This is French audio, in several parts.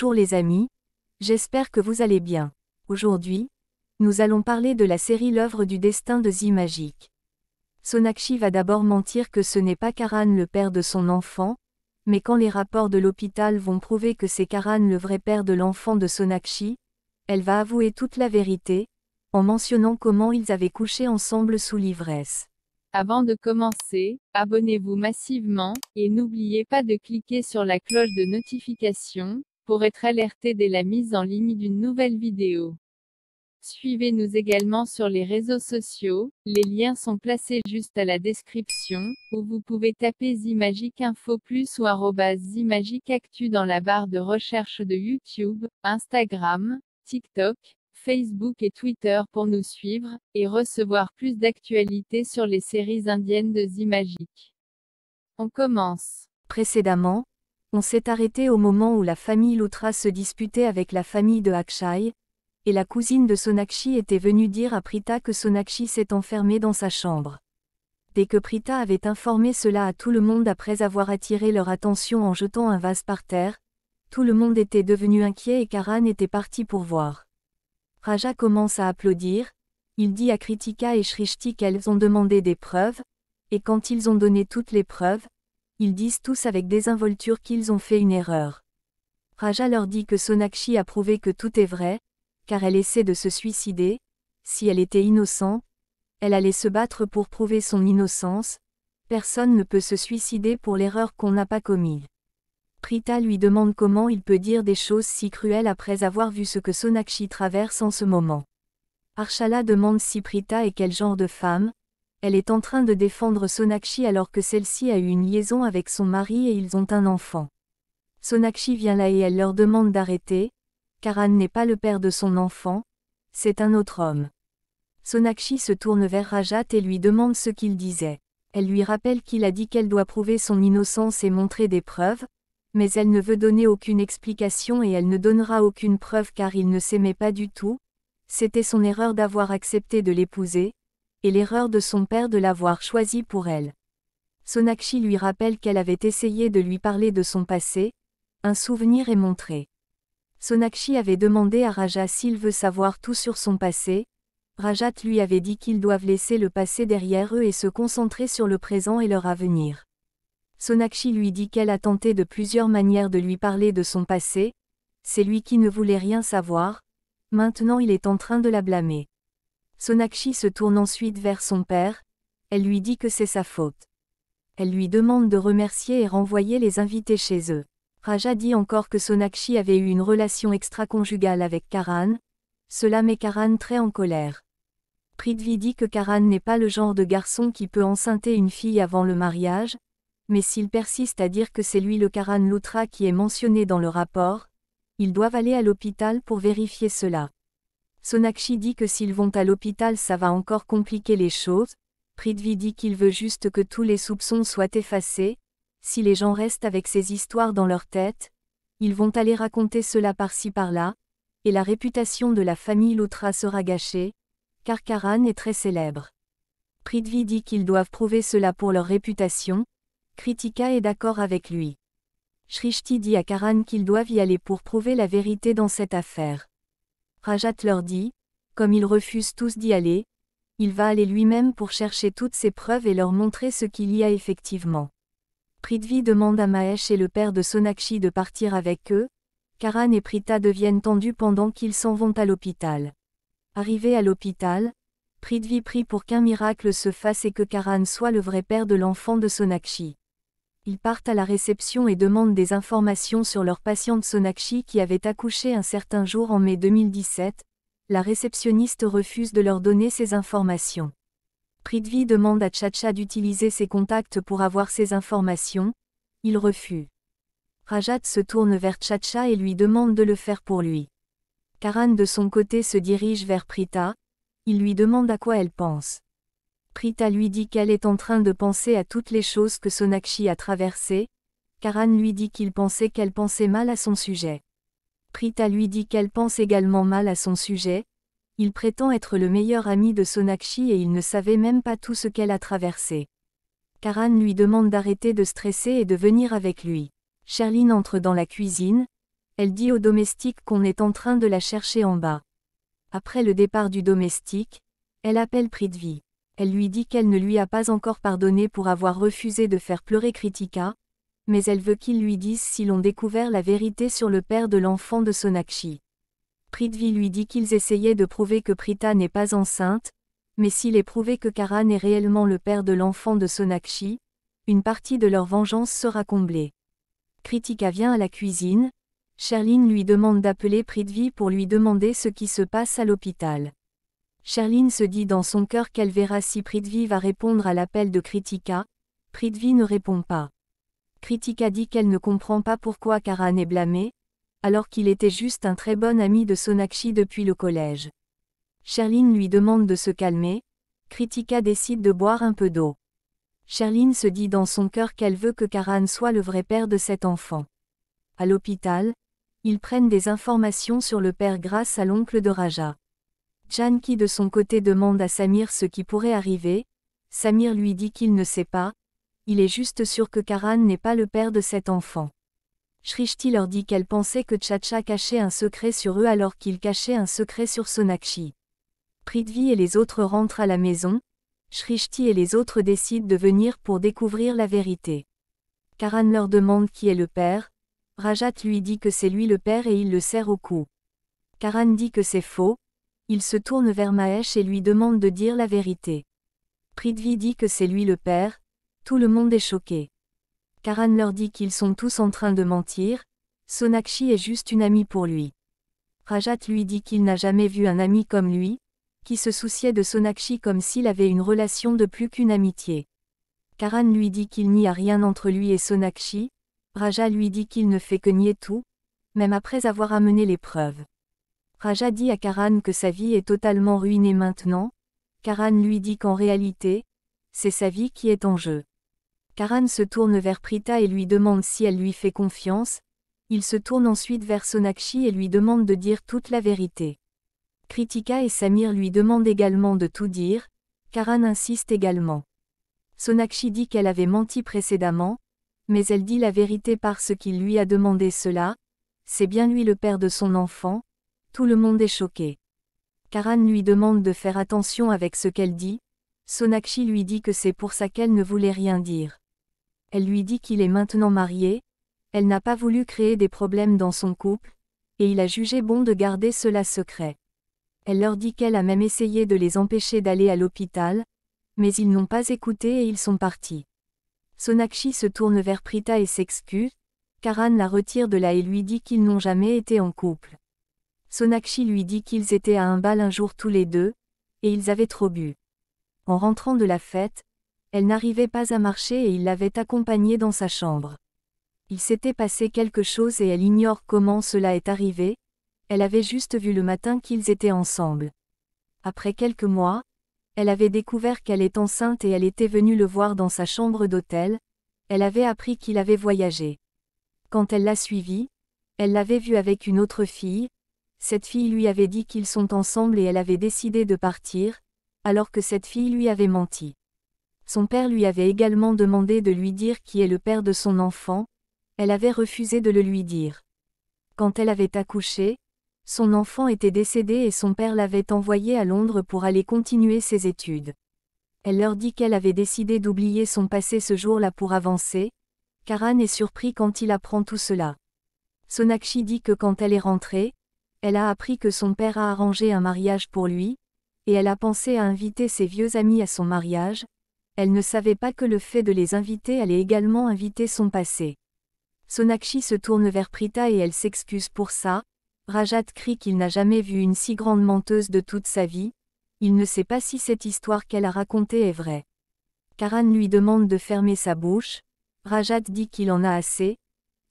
Bonjour les amis, j'espère que vous allez bien. Aujourd'hui, nous allons parler de la série L'œuvre du destin de Zi Magique. Sonakshi va d'abord mentir que ce n'est pas Karan le père de son enfant, mais quand les rapports de l'hôpital vont prouver que c'est Karan le vrai père de l'enfant de Sonakshi, elle va avouer toute la vérité, en mentionnant comment ils avaient couché ensemble sous l'ivresse. Avant de commencer, abonnez-vous massivement, et n'oubliez pas de cliquer sur la cloche de notification, pour être alerté dès la mise en ligne d'une nouvelle vidéo. Suivez-nous également sur les réseaux sociaux, les liens sont placés juste à la description, ou vous pouvez taper Zimagique Info Plus ou Zimagique Actu dans la barre de recherche de YouTube, Instagram, TikTok, Facebook et Twitter pour nous suivre, et recevoir plus d'actualités sur les séries indiennes de Zimagique. On commence. Précédemment, on s'est arrêté au moment où la famille Loutra se disputait avec la famille de Akshay, et la cousine de Sonakshi était venue dire à Prita que Sonakshi s'est enfermée dans sa chambre. Dès que Prita avait informé cela à tout le monde après avoir attiré leur attention en jetant un vase par terre, tout le monde était devenu inquiet et Karan était parti pour voir. Raja commence à applaudir, il dit à Kritika et Shrishti qu'elles ont demandé des preuves, et quand ils ont donné toutes les preuves, ils disent tous avec désinvolture qu'ils ont fait une erreur. Raja leur dit que Sonakshi a prouvé que tout est vrai, car elle essaie de se suicider, si elle était innocente, elle allait se battre pour prouver son innocence, personne ne peut se suicider pour l'erreur qu'on n'a pas commise. Prita lui demande comment il peut dire des choses si cruelles après avoir vu ce que Sonakshi traverse en ce moment. Archala demande si Prita est quel genre de femme, elle est en train de défendre Sonakshi alors que celle-ci a eu une liaison avec son mari et ils ont un enfant. Sonakshi vient là et elle leur demande d'arrêter. Anne n'est pas le père de son enfant, c'est un autre homme. Sonakshi se tourne vers Rajat et lui demande ce qu'il disait. Elle lui rappelle qu'il a dit qu'elle doit prouver son innocence et montrer des preuves, mais elle ne veut donner aucune explication et elle ne donnera aucune preuve car il ne s'aimait pas du tout. C'était son erreur d'avoir accepté de l'épouser, et l'erreur de son père de l'avoir choisi pour elle. Sonakshi lui rappelle qu'elle avait essayé de lui parler de son passé, un souvenir est montré. Sonakshi avait demandé à Raja s'il veut savoir tout sur son passé, Rajat lui avait dit qu'ils doivent laisser le passé derrière eux et se concentrer sur le présent et leur avenir. Sonakshi lui dit qu'elle a tenté de plusieurs manières de lui parler de son passé, c'est lui qui ne voulait rien savoir, maintenant il est en train de la blâmer. Sonakshi se tourne ensuite vers son père, elle lui dit que c'est sa faute. Elle lui demande de remercier et renvoyer les invités chez eux. Raja dit encore que Sonakshi avait eu une relation extra-conjugale avec Karan, cela met Karan très en colère. Prithvi dit que Karan n'est pas le genre de garçon qui peut enceinter une fille avant le mariage, mais s'il persiste à dire que c'est lui le Karan Lutra qui est mentionné dans le rapport, ils doivent aller à l'hôpital pour vérifier cela. Sonakshi dit que s'ils vont à l'hôpital ça va encore compliquer les choses, Prithvi dit qu'il veut juste que tous les soupçons soient effacés, si les gens restent avec ces histoires dans leur tête, ils vont aller raconter cela par-ci par-là, et la réputation de la famille Lutra sera gâchée, car Karan est très célèbre. Prithvi dit qu'ils doivent prouver cela pour leur réputation, Kritika est d'accord avec lui. Shrishti dit à Karan qu'ils doivent y aller pour prouver la vérité dans cette affaire. Rajat leur dit, comme ils refusent tous d'y aller, il va aller lui-même pour chercher toutes ces preuves et leur montrer ce qu'il y a effectivement. Prithvi demande à Mahesh et le père de Sonakshi de partir avec eux, Karan et Prita deviennent tendus pendant qu'ils s'en vont à l'hôpital. Arrivé à l'hôpital, Prithvi prie pour qu'un miracle se fasse et que Karan soit le vrai père de l'enfant de Sonakshi. Ils partent à la réception et demandent des informations sur leur patiente Sonakshi qui avait accouché un certain jour en mai 2017. La réceptionniste refuse de leur donner ces informations. Prithvi demande à Chacha d'utiliser ses contacts pour avoir ces informations. Il refuse. Rajat se tourne vers Chacha et lui demande de le faire pour lui. Karan de son côté se dirige vers Prita. Il lui demande à quoi elle pense. Prita lui dit qu'elle est en train de penser à toutes les choses que Sonakshi a traversées. Karan lui dit qu'il pensait qu'elle pensait mal à son sujet. Prita lui dit qu'elle pense également mal à son sujet. Il prétend être le meilleur ami de Sonakshi et il ne savait même pas tout ce qu'elle a traversé. Karan lui demande d'arrêter de stresser et de venir avec lui. Sherline entre dans la cuisine. Elle dit au domestique qu'on est en train de la chercher en bas. Après le départ du domestique, elle appelle Prithvi elle lui dit qu'elle ne lui a pas encore pardonné pour avoir refusé de faire pleurer Kritika, mais elle veut qu'il lui dise si l'on découvert la vérité sur le père de l'enfant de Sonakshi. Prithvi lui dit qu'ils essayaient de prouver que Prita n'est pas enceinte, mais s'il est prouvé que Karan est réellement le père de l'enfant de Sonakshi, une partie de leur vengeance sera comblée. Kritika vient à la cuisine, Sherline lui demande d'appeler Prithvi pour lui demander ce qui se passe à l'hôpital. Charline se dit dans son cœur qu'elle verra si Prithvi va répondre à l'appel de Kritika. Prithvi ne répond pas. Kritika dit qu'elle ne comprend pas pourquoi Karan est blâmé, alors qu'il était juste un très bon ami de Sonakshi depuis le collège. Charline lui demande de se calmer, Kritika décide de boire un peu d'eau. Charline se dit dans son cœur qu'elle veut que Karan soit le vrai père de cet enfant. À l'hôpital, ils prennent des informations sur le père grâce à l'oncle de Raja. Chan qui de son côté demande à Samir ce qui pourrait arriver, Samir lui dit qu'il ne sait pas, il est juste sûr que Karan n'est pas le père de cet enfant. Shrishti leur dit qu'elle pensait que Chacha cachait un secret sur eux alors qu'il cachait un secret sur Sonakshi. Prithvi et les autres rentrent à la maison, Shrishti et les autres décident de venir pour découvrir la vérité. Karan leur demande qui est le père, Rajat lui dit que c'est lui le père et il le serre au cou. Karan dit que c'est faux, il se tourne vers Mahesh et lui demande de dire la vérité. Prithvi dit que c'est lui le père, tout le monde est choqué. Karan leur dit qu'ils sont tous en train de mentir, Sonakshi est juste une amie pour lui. Rajat lui dit qu'il n'a jamais vu un ami comme lui, qui se souciait de Sonakshi comme s'il avait une relation de plus qu'une amitié. Karan lui dit qu'il n'y a rien entre lui et Sonakshi, Raja lui dit qu'il ne fait que nier tout, même après avoir amené les preuves. Raja dit à Karan que sa vie est totalement ruinée maintenant. Karan lui dit qu'en réalité, c'est sa vie qui est en jeu. Karan se tourne vers Prita et lui demande si elle lui fait confiance. Il se tourne ensuite vers Sonakshi et lui demande de dire toute la vérité. Kritika et Samir lui demandent également de tout dire. Karan insiste également. Sonakshi dit qu'elle avait menti précédemment, mais elle dit la vérité parce qu'il lui a demandé cela. C'est bien lui le père de son enfant, tout le monde est choqué. Karan lui demande de faire attention avec ce qu'elle dit. Sonakshi lui dit que c'est pour ça qu'elle ne voulait rien dire. Elle lui dit qu'il est maintenant marié, elle n'a pas voulu créer des problèmes dans son couple, et il a jugé bon de garder cela secret. Elle leur dit qu'elle a même essayé de les empêcher d'aller à l'hôpital, mais ils n'ont pas écouté et ils sont partis. Sonakshi se tourne vers Prita et s'excuse, Karan la retire de là et lui dit qu'ils n'ont jamais été en couple. Sonakshi lui dit qu'ils étaient à un bal un jour tous les deux, et ils avaient trop bu. En rentrant de la fête, elle n'arrivait pas à marcher et il l'avait accompagnée dans sa chambre. Il s'était passé quelque chose et elle ignore comment cela est arrivé, elle avait juste vu le matin qu'ils étaient ensemble. Après quelques mois, elle avait découvert qu'elle est enceinte et elle était venue le voir dans sa chambre d'hôtel, elle avait appris qu'il avait voyagé. Quand elle l'a suivi, elle l'avait vu avec une autre fille, cette fille lui avait dit qu'ils sont ensemble et elle avait décidé de partir, alors que cette fille lui avait menti. Son père lui avait également demandé de lui dire qui est le père de son enfant, elle avait refusé de le lui dire. Quand elle avait accouché, son enfant était décédé et son père l'avait envoyée à Londres pour aller continuer ses études. Elle leur dit qu'elle avait décidé d'oublier son passé ce jour-là pour avancer, car Anne est surpris quand il apprend tout cela. Sonakshi dit que quand elle est rentrée, elle a appris que son père a arrangé un mariage pour lui, et elle a pensé à inviter ses vieux amis à son mariage, elle ne savait pas que le fait de les inviter allait également inviter son passé. Sonakshi se tourne vers Prita et elle s'excuse pour ça, Rajat crie qu'il n'a jamais vu une si grande menteuse de toute sa vie, il ne sait pas si cette histoire qu'elle a racontée est vraie. Karan lui demande de fermer sa bouche, Rajat dit qu'il en a assez,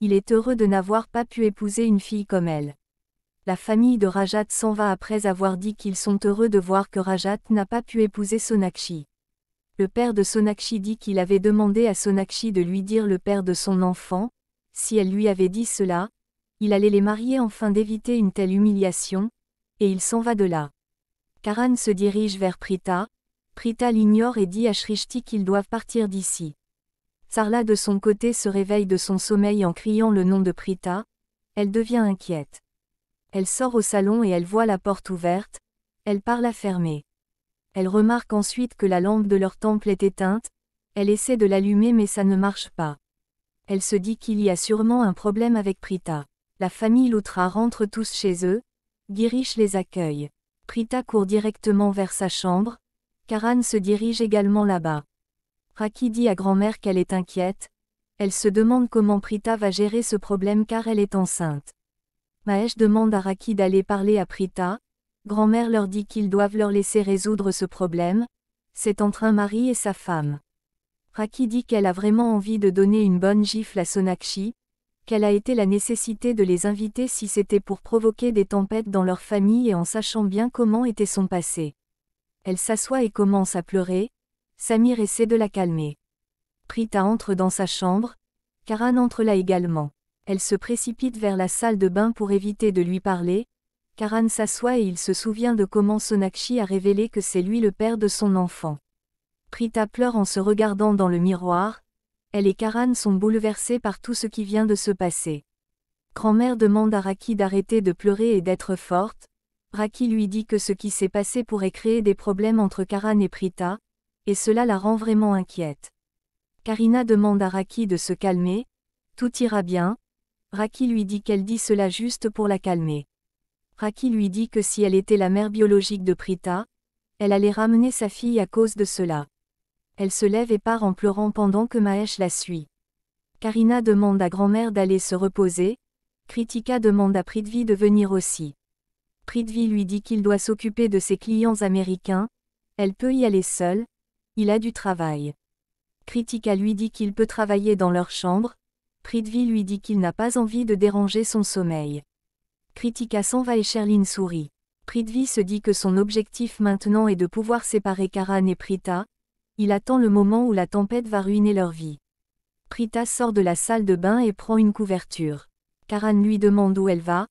il est heureux de n'avoir pas pu épouser une fille comme elle la famille de Rajat s'en va après avoir dit qu'ils sont heureux de voir que Rajat n'a pas pu épouser Sonakshi. Le père de Sonakshi dit qu'il avait demandé à Sonakshi de lui dire le père de son enfant, si elle lui avait dit cela, il allait les marier enfin d'éviter une telle humiliation, et il s'en va de là. Karan se dirige vers Prita, Prita l'ignore et dit à Shrishti qu'ils doivent partir d'ici. Sarla de son côté se réveille de son sommeil en criant le nom de Prita, elle devient inquiète. Elle sort au salon et elle voit la porte ouverte, elle part la fermer. Elle remarque ensuite que la lampe de leur temple est éteinte, elle essaie de l'allumer mais ça ne marche pas. Elle se dit qu'il y a sûrement un problème avec Prita. La famille Loutra rentre tous chez eux, Girish les accueille. Prita court directement vers sa chambre, Karan se dirige également là-bas. Raki dit à grand-mère qu'elle est inquiète, elle se demande comment Prita va gérer ce problème car elle est enceinte. Maesh demande à Raki d'aller parler à Prita. Grand-mère leur dit qu'ils doivent leur laisser résoudre ce problème. C'est entre un mari et sa femme. Raki dit qu'elle a vraiment envie de donner une bonne gifle à Sonakshi, quelle a été la nécessité de les inviter si c'était pour provoquer des tempêtes dans leur famille et en sachant bien comment était son passé. Elle s'assoit et commence à pleurer, Samir essaie de la calmer. Prita entre dans sa chambre, Karan entre là également. Elle se précipite vers la salle de bain pour éviter de lui parler. Karan s'assoit et il se souvient de comment Sonakshi a révélé que c'est lui le père de son enfant. Prita pleure en se regardant dans le miroir. Elle et Karan sont bouleversés par tout ce qui vient de se passer. Grand-mère demande à Raki d'arrêter de pleurer et d'être forte. Raki lui dit que ce qui s'est passé pourrait créer des problèmes entre Karan et Prita, et cela la rend vraiment inquiète. Karina demande à Raki de se calmer. Tout ira bien, Raki lui dit qu'elle dit cela juste pour la calmer. Raki lui dit que si elle était la mère biologique de Prita, elle allait ramener sa fille à cause de cela. Elle se lève et part en pleurant pendant que Mahesh la suit. Karina demande à grand-mère d'aller se reposer, Kritika demande à Prithvi de venir aussi. Prithvi lui dit qu'il doit s'occuper de ses clients américains, elle peut y aller seule, il a du travail. Kritika lui dit qu'il peut travailler dans leur chambre, Pritvi lui dit qu'il n'a pas envie de déranger son sommeil. Kritika s'en va et Sherline sourit. Pritvi se dit que son objectif maintenant est de pouvoir séparer Karan et Prita. Il attend le moment où la tempête va ruiner leur vie. Prita sort de la salle de bain et prend une couverture. Karan lui demande où elle va.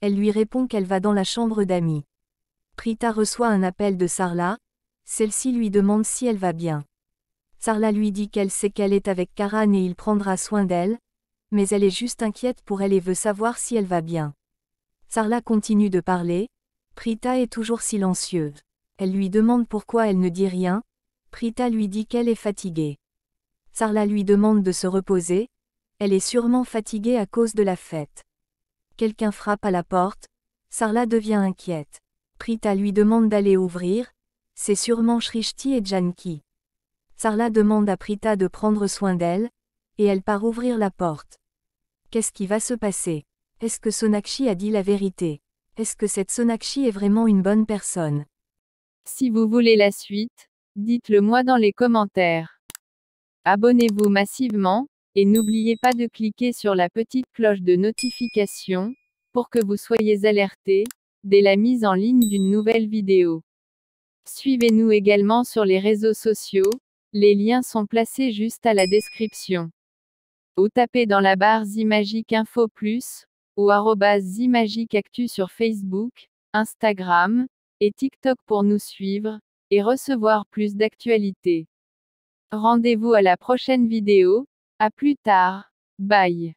Elle lui répond qu'elle va dans la chambre d'amis. Prita reçoit un appel de Sarla. Celle-ci lui demande si elle va bien. Sarla lui dit qu'elle sait qu'elle est avec Karan et il prendra soin d'elle mais elle est juste inquiète pour elle et veut savoir si elle va bien. Sarla continue de parler, Prita est toujours silencieuse. Elle lui demande pourquoi elle ne dit rien, Prita lui dit qu'elle est fatiguée. Sarla lui demande de se reposer, elle est sûrement fatiguée à cause de la fête. Quelqu'un frappe à la porte, Sarla devient inquiète. Prita lui demande d'aller ouvrir, c'est sûrement Shrishti et Janki. Sarla demande à Prita de prendre soin d'elle, et elle part ouvrir la porte. Qu'est-ce qui va se passer Est-ce que Sonakshi a dit la vérité Est-ce que cette Sonakshi est vraiment une bonne personne Si vous voulez la suite, dites-le moi dans les commentaires. Abonnez-vous massivement, et n'oubliez pas de cliquer sur la petite cloche de notification, pour que vous soyez alerté, dès la mise en ligne d'une nouvelle vidéo. Suivez-nous également sur les réseaux sociaux, les liens sont placés juste à la description. Ou tapez dans la barre Zimagic Info Plus, ou Zimagic Actu sur Facebook, Instagram et TikTok pour nous suivre et recevoir plus d'actualités. Rendez-vous à la prochaine vidéo, à plus tard, bye